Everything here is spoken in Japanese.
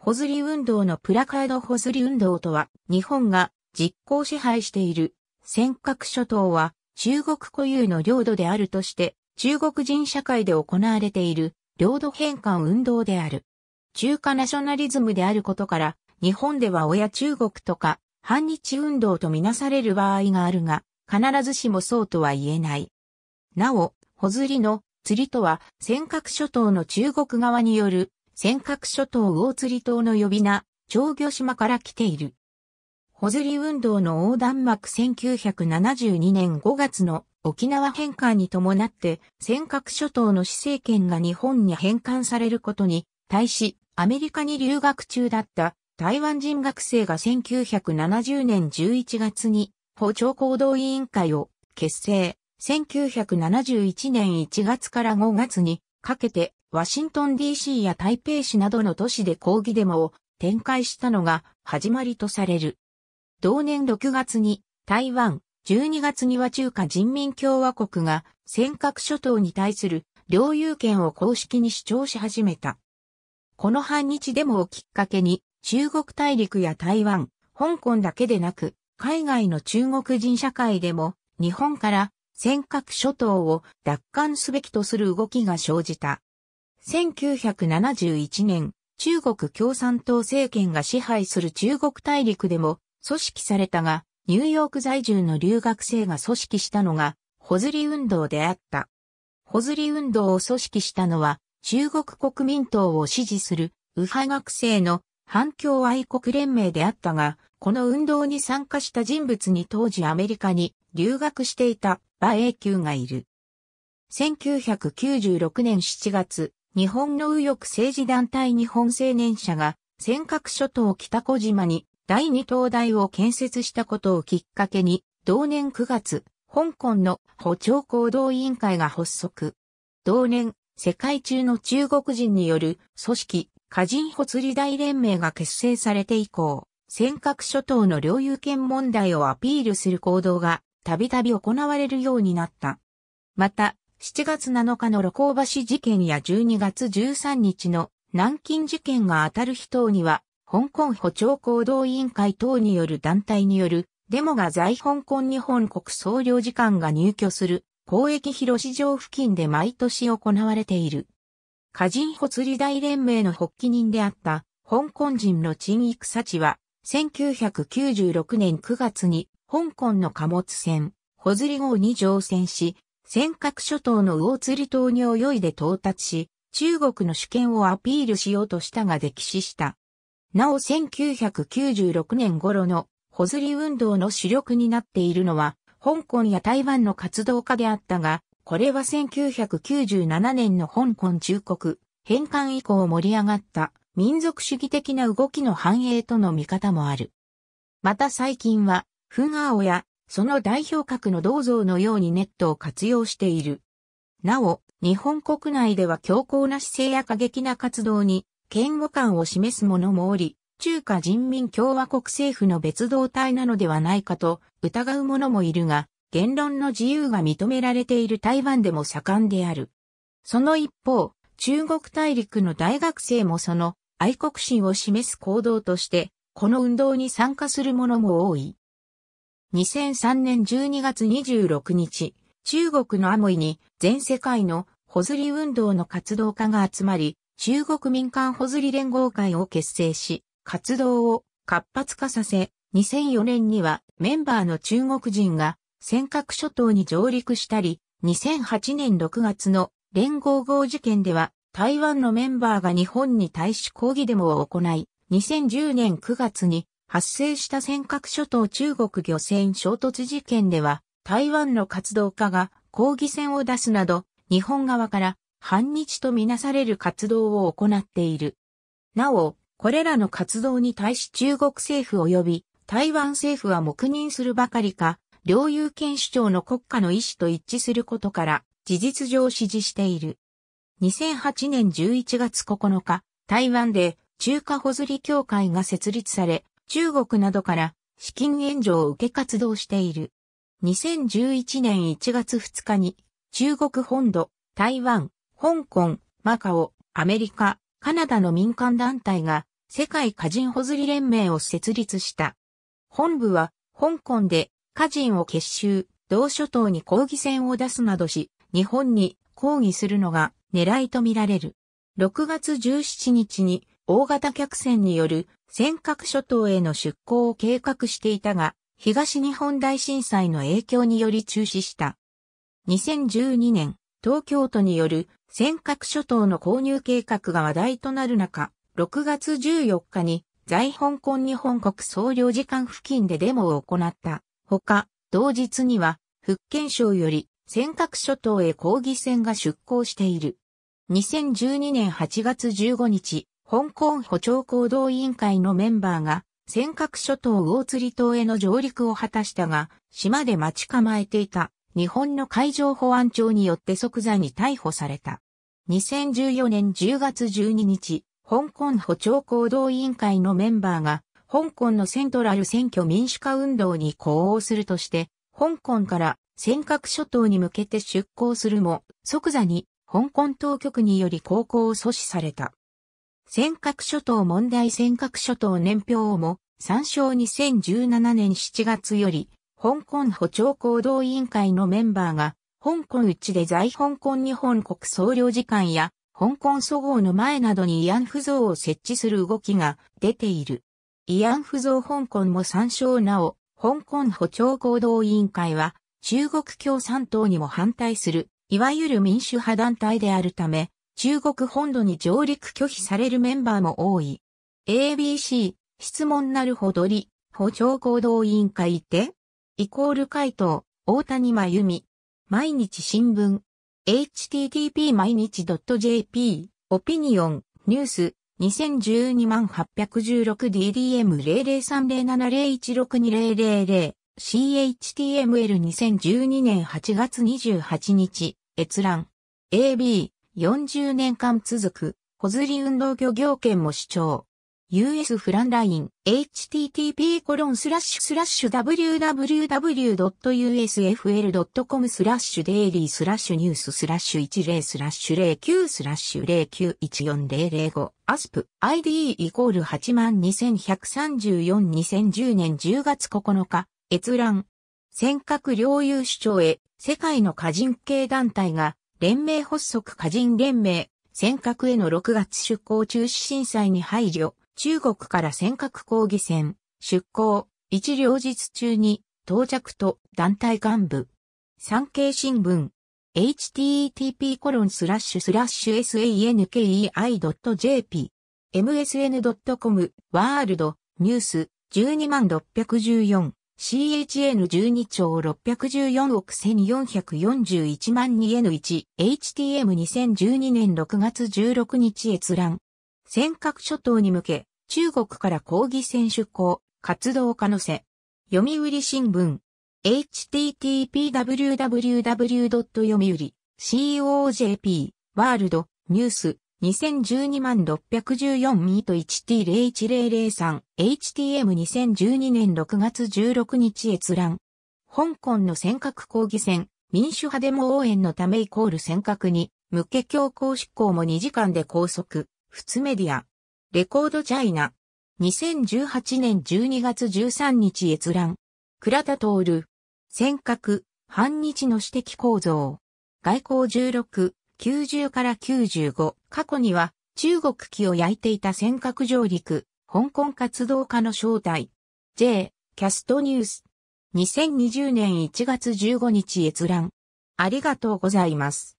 ホズリ運動のプラカードホズリ運動とは、日本が実行支配している尖閣諸島は中国固有の領土であるとして、中国人社会で行われている領土返還運動である。中華ナショナリズムであることから、日本では親中国とか反日運動とみなされる場合があるが、必ずしもそうとは言えない。なお、ホズリの釣りとは尖閣諸島の中国側による尖閣諸島魚釣島の呼び名、長魚島から来ている。ホズリ運動の横断幕1972年5月の沖縄返還に伴って尖閣諸島の施政権が日本に返還されることに対しアメリカに留学中だった台湾人学生が1970年11月に補聴行動委員会を結成1971年1月から5月にかけてワシントン DC や台北市などの都市で抗議デモを展開したのが始まりとされる。同年6月に台湾、12月には中華人民共和国が尖閣諸島に対する領有権を公式に主張し始めた。この反日デモをきっかけに中国大陸や台湾、香港だけでなく海外の中国人社会でも日本から尖閣諸島を奪還すべきとする動きが生じた。1971年、中国共産党政権が支配する中国大陸でも組織されたが、ニューヨーク在住の留学生が組織したのが、ホズリ運動であった。ホズリ運動を組織したのは、中国国民党を支持する、右派学生の反共愛国連盟であったが、この運動に参加した人物に当時アメリカに留学していた馬英九がいる。1996年7月、日本の右翼政治団体日本青年社が尖閣諸島北小島に第二灯台を建設したことをきっかけに同年9月、香港の補聴行動委員会が発足。同年、世界中の中国人による組織、華人骨理り大連盟が結成されて以降、尖閣諸島の領有権問題をアピールする行動がたびたび行われるようになった。また、7月7日の六甲橋事件や12月13日の南京事件が当たる日等には、香港補聴行動委員会等による団体によるデモが在香港日本国総領事館が入居する公益広市場付近で毎年行われている。家人補釣り大連盟の発起人であった香港人の陳育佐地は1996年9月に香港の貨物船、ホズリ号に乗船し、尖閣諸島の魚釣り島に泳いで到達し、中国の主権をアピールしようとしたが溺死した。なお1996年頃のホズリ運動の主力になっているのは、香港や台湾の活動家であったが、これは1997年の香港中国返還以降盛り上がった民族主義的な動きの繁栄との見方もある。また最近は、フンアオやその代表格の銅像のようにネットを活用している。なお、日本国内では強硬な姿勢や過激な活動に嫌悪感を示す者もおり、中華人民共和国政府の別動隊なのではないかと疑う者もいるが、言論の自由が認められている台湾でも盛んである。その一方、中国大陸の大学生もその愛国心を示す行動として、この運動に参加する者も多い。2003年12月26日、中国のアモイに全世界のホズリ運動の活動家が集まり、中国民間ホズリ連合会を結成し、活動を活発化させ、2004年にはメンバーの中国人が尖閣諸島に上陸したり、2008年6月の連合号事件では台湾のメンバーが日本に対し抗議デモを行い、2010年9月に発生した尖閣諸島中国漁船衝突事件では、台湾の活動家が抗議戦を出すなど、日本側から反日とみなされる活動を行っている。なお、これらの活動に対し中国政府及び台湾政府は黙認するばかりか、領有権主張の国家の意思と一致することから、事実上支持している。2008年11月9日、台湾で中華保釣り協会が設立され、中国などから資金援助を受け活動している。2011年1月2日に中国本土、台湾、香港、マカオ、アメリカ、カナダの民間団体が世界歌人保釣り連盟を設立した。本部は香港で歌人を結集、同諸島に抗議戦を出すなどし、日本に抗議するのが狙いとみられる。6月17日に大型客船による尖閣諸島への出港を計画していたが、東日本大震災の影響により中止した。2012年、東京都による尖閣諸島の購入計画が話題となる中、6月14日に在香港日本国総領事館付近でデモを行った。ほか、同日には、福建省より尖閣諸島へ抗議船が出港している。2012年8月15日、香港補聴行動委員会のメンバーが、尖閣諸島魚釣島への上陸を果たしたが、島で待ち構えていた日本の海上保安庁によって即座に逮捕された。2014年10月12日、香港補聴行動委員会のメンバーが、香港のセントラル選挙民主化運動に呼応するとして、香港から尖閣諸島に向けて出港するも、即座に香港当局により航行を阻止された。尖閣諸島問題尖閣諸島年表をも、参照2017年7月より、香港補聴行動委員会のメンバーが、香港うちで在香港日本国総領事館や、香港総合の前などに慰安婦像を設置する動きが出ている。慰安婦像香港も参照なお、香港補聴行動委員会は、中国共産党にも反対する、いわゆる民主派団体であるため、中国本土に上陸拒否されるメンバーも多い。ABC、質問なるほどり、補聴行動委員会て、イコール回答、大谷真由美、毎日新聞、http 毎日 .jp、オピニオン、ニュース、2 0 1 2 8 1 6 d d m 0 0 3 0 7 0 1 6 2 0 0 0 CHTML2012 年8月28日、閲覧。AB、40年間続く、小釣り運動漁業権も主張。US フランライン http コロンスラッシュスラッシュ www.usfl.com スラッシュデイリースラッシュニューススラッシュ10スラッシュ09スラッシュ0914005アスプ ID イコール82134 2010年10月9日閲覧尖閣領有主張へ世界の過人系団体が連盟発足家人連盟、尖閣への6月出港中止震災に排除、中国から尖閣抗議船、出港、一両日中に、到着と団体幹部。産経新聞、http コロンスラッシュスラッシュ sankei.jp msn.com ワールドニュース12 614 CHN12 兆614億1441万 2N1、HTM2012 年6月16日閲覧。尖閣諸島に向け、中国から抗議船出港、活動可能性。読売新聞。http://www. 読売 .co.jp ワールドニュース2012万614ミート 1T01003 HTM2012 年6月16日閲覧。香港の尖閣抗議戦、民主派デモ応援のためイコール尖閣に、無家強行執行も2時間で拘束、普通メディア。レコードチャイナ。2018年12月13日閲覧。倉田徹。尖閣、反日の指摘構造。外交16、90から95。過去には中国機を焼いていた尖閣上陸、香港活動家の正体。J、キャストニュース。2020年1月15日閲覧。ありがとうございます。